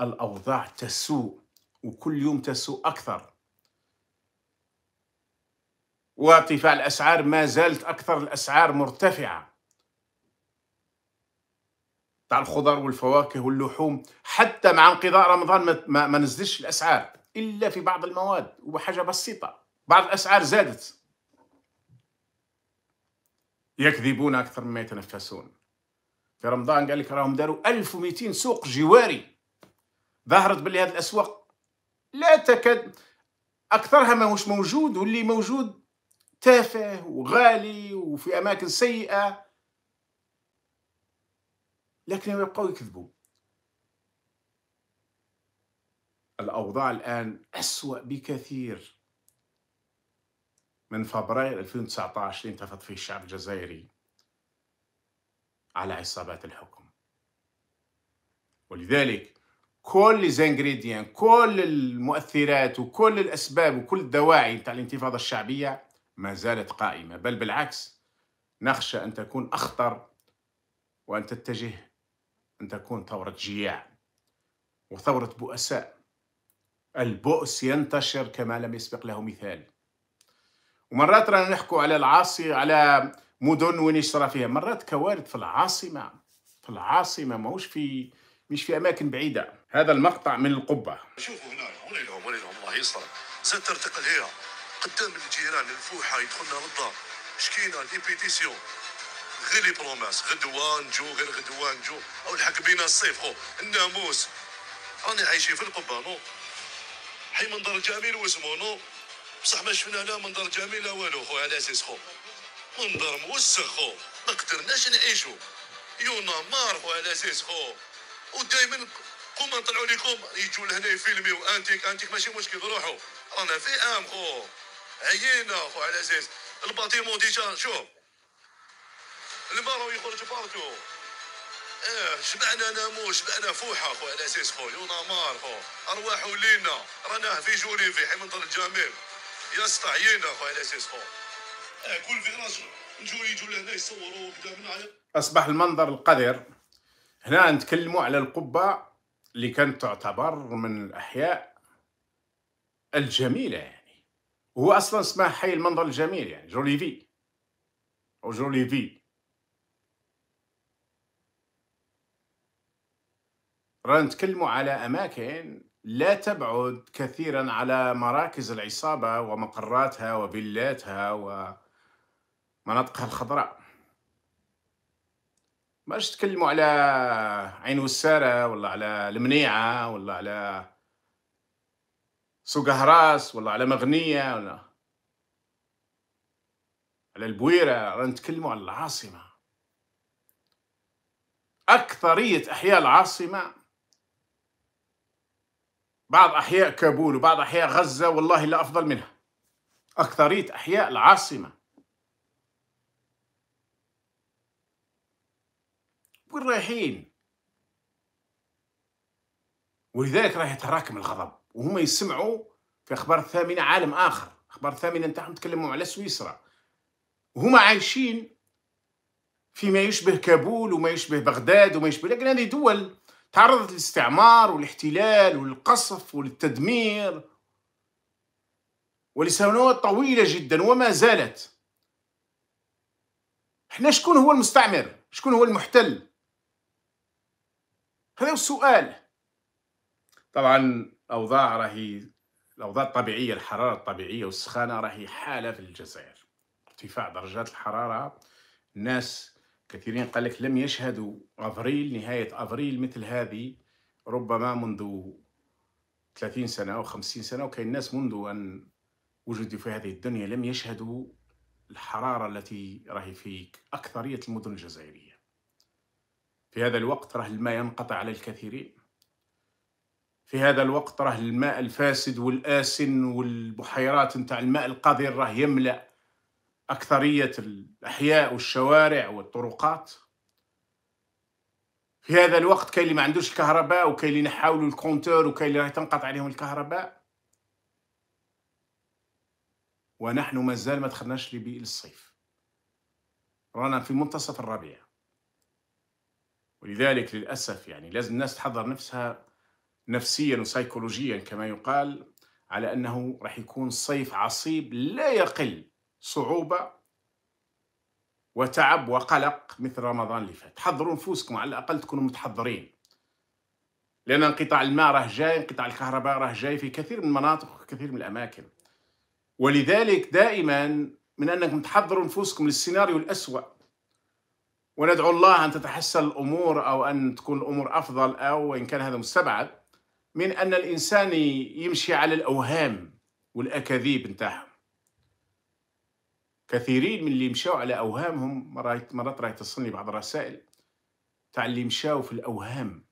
الأوضاع تسوء وكل يوم تسوء أكثر وارتفاع الأسعار ما زالت أكثر الأسعار مرتفعة تاع الخضر والفواكه واللحوم حتى مع انقضاء رمضان ما, ما نزلش الأسعار إلا في بعض المواد وحاجة بسيطة بعض الأسعار زادت يكذبون أكثر مما يتنفسون في رمضان قال لك راهم داروا 1200 سوق جواري ظهرت باللي هذه الاسواق لا تكاد اكثرها ماهوش موجود واللي موجود تافه وغالي وفي اماكن سيئه لكن يبقوا يكذبوا الاوضاع الان اسوا بكثير من فبراير 2019 اللي انتفض فيه الشعب الجزائري على عصابات الحكم ولذلك كل الانجريديان كل المؤثرات وكل الاسباب وكل الدواعي تاع الانتفاضه الشعبيه ما زالت قائمه بل بالعكس نخشى ان تكون اخطر وان تتجه ان تكون ثوره جياع وثوره بؤساء البؤس ينتشر كما لم يسبق له مثال ومرات رانا نحكو على العاصي على مدن وين يصرى فيها مرات كوارث في العاصمه في العاصمه ماهوش في مش في أماكن بعيدة هذا المقطع من القبة شوفوا هنا لهم وين لهم الله يستر زاد ترتقل هي قدام الجيران الفوحة يدخلنا للدار شكينا دي بيتيسيون غير لي بروماس غدوة نجو غير غدوة نجو أو الحق بينا الصيف خو الناموس راني عايشين في القبة نو حي منظر جميل واسمو نو بصح ما شفنا لا منظر جميل لا والو خو على اساس خو منظر موسخ خو ما قدرناش نعيشو يونا مار خو على اساس خو ودائما كوما نطلعوا لكم يجوا لهنا فيلمي انتيك انتيك ماشي مشكل روحوا رانا في ام خو عيينا خو على اساس الباتيمون ديجا شوف المارو يخرج بارتو اه شبعنا نامو شبعنا فوحه خو على اساس خو يونا مار خو ارواحوا لينا رانا في جولي في حمض الجميل يا سطا عيينا خو على اساس خو اه كل في فيراج نجوا يجوا لهنا يصوروا قدامنا اصبح المنظر القذر هنا نتكلموا على القبة اللي كانت تعتبر من الأحياء الجميلة يعني هو أصلا اسمها حي المنظر الجميل يعني جوليفي أو جوليفي رانا نتكلموا على أماكن لا تبعد كثيرا على مراكز العصابة ومقراتها وفيلاتها ومناطقها الخضراء باش تكلموا على عين وساره ولا على المنيعه ولا على سوق هراس ولا على مغنيه ولا على البويره رانا نتكلموا على العاصمه اكثريه احياء العاصمه بعض احياء كابول وبعض احياء غزه والله لا افضل منها اكثريه احياء العاصمه وين رايحين ولذلك راه يتراكم الغضب وهم يسمعوا في اخبار الثامنه عالم اخر اخبار الثامنه نتاعهم تكلموا على سويسرا وهما عايشين فيما يشبه كابول وما يشبه بغداد وما يشبه لكن هذه دول تعرضت للاستعمار والاحتلال والقصف والتدمير ولسنوات طويله جدا وما زالت احنا شكون هو المستعمر شكون هو المحتل هذا هو السؤال طبعا الاوضاع راهي الاوضاع الطبيعيه الحراره الطبيعيه والسخانه راهي حاله في الجزائر ارتفاع درجات الحراره الناس كثيرين قال لك لم يشهدوا افريل نهايه افريل مثل هذه ربما منذ 30 سنه او 50 سنه وكاين ناس منذ ان وجدوا في هذه الدنيا لم يشهدوا الحراره التي راهي في اكثريه المدن الجزائريه في هذا الوقت راه الماء ينقطع على الكثيرين في هذا الوقت راه الماء الفاسد والآسن والبحيرات نتاع الماء القذر راه يملأ أكثرية الأحياء والشوارع والطرقات في هذا الوقت كاين اللي ما عندوش الكهرباء وكاين اللي نحاولوا الكونتور وكاين اللي راه تنقطع عليهم الكهرباء ونحن مازال ما دخلناش ليبي للصيف رانا في منتصف الربيع ولذلك للأسف يعني لازم الناس تحضر نفسها نفسيا وسيكولوجيا كما يقال على أنه راح يكون صيف عصيب لا يقل صعوبة وتعب وقلق مثل رمضان اللي فات حضروا نفوسكم على الأقل تكونوا متحضرين لأن انقطاع الماء راه جاي انقطاع الكهرباء راه جاي في كثير من المناطق وكثير من الأماكن ولذلك دائما من أنكم تحضروا نفوسكم للسيناريو الأسوأ وندعو الله أن تتحسن الأمور أو أن تكون الأمور أفضل أو إن كان هذا مستبعد من أن الإنسان يمشي على الأوهام والأكاذيب نتاعهم كثيرين من اللي مشاو على أوهامهم مرات مرات راهي تصلني بعض الرسائل تاع اللي مشاو في الأوهام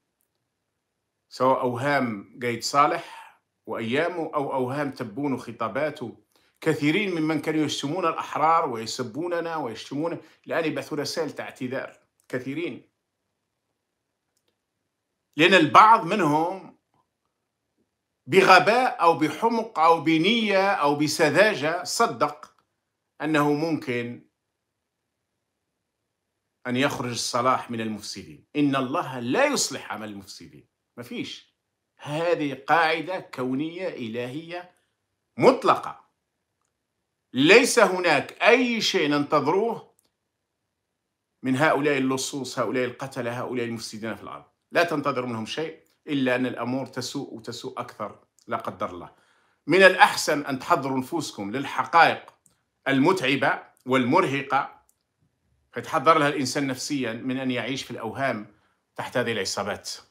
سواء أوهام قايد صالح وأيامه أو أوهام تبون وخطاباته كثيرين ممن كانوا يشتمون الأحرار ويسبوننا ويشتمون الآن يبعثوا رسائل اعتذار كثيرين لأن البعض منهم بغباء أو بحمق أو بنية أو بسذاجة صدق أنه ممكن أن يخرج الصلاح من المفسدين إن الله لا يصلح عمل المفسدين ما فيش هذه قاعدة كونية إلهية مطلقة ليس هناك أي شيء ننتظروه من هؤلاء اللصوص هؤلاء القتلة هؤلاء المفسدين في الأرض لا تنتظر منهم شيء إلا أن الأمور تسوء وتسوء أكثر لا قدر الله من الأحسن أن تحضروا نفوسكم للحقائق المتعبة والمرهقة فيتحضر لها الإنسان نفسيا من أن يعيش في الأوهام تحت هذه العصابات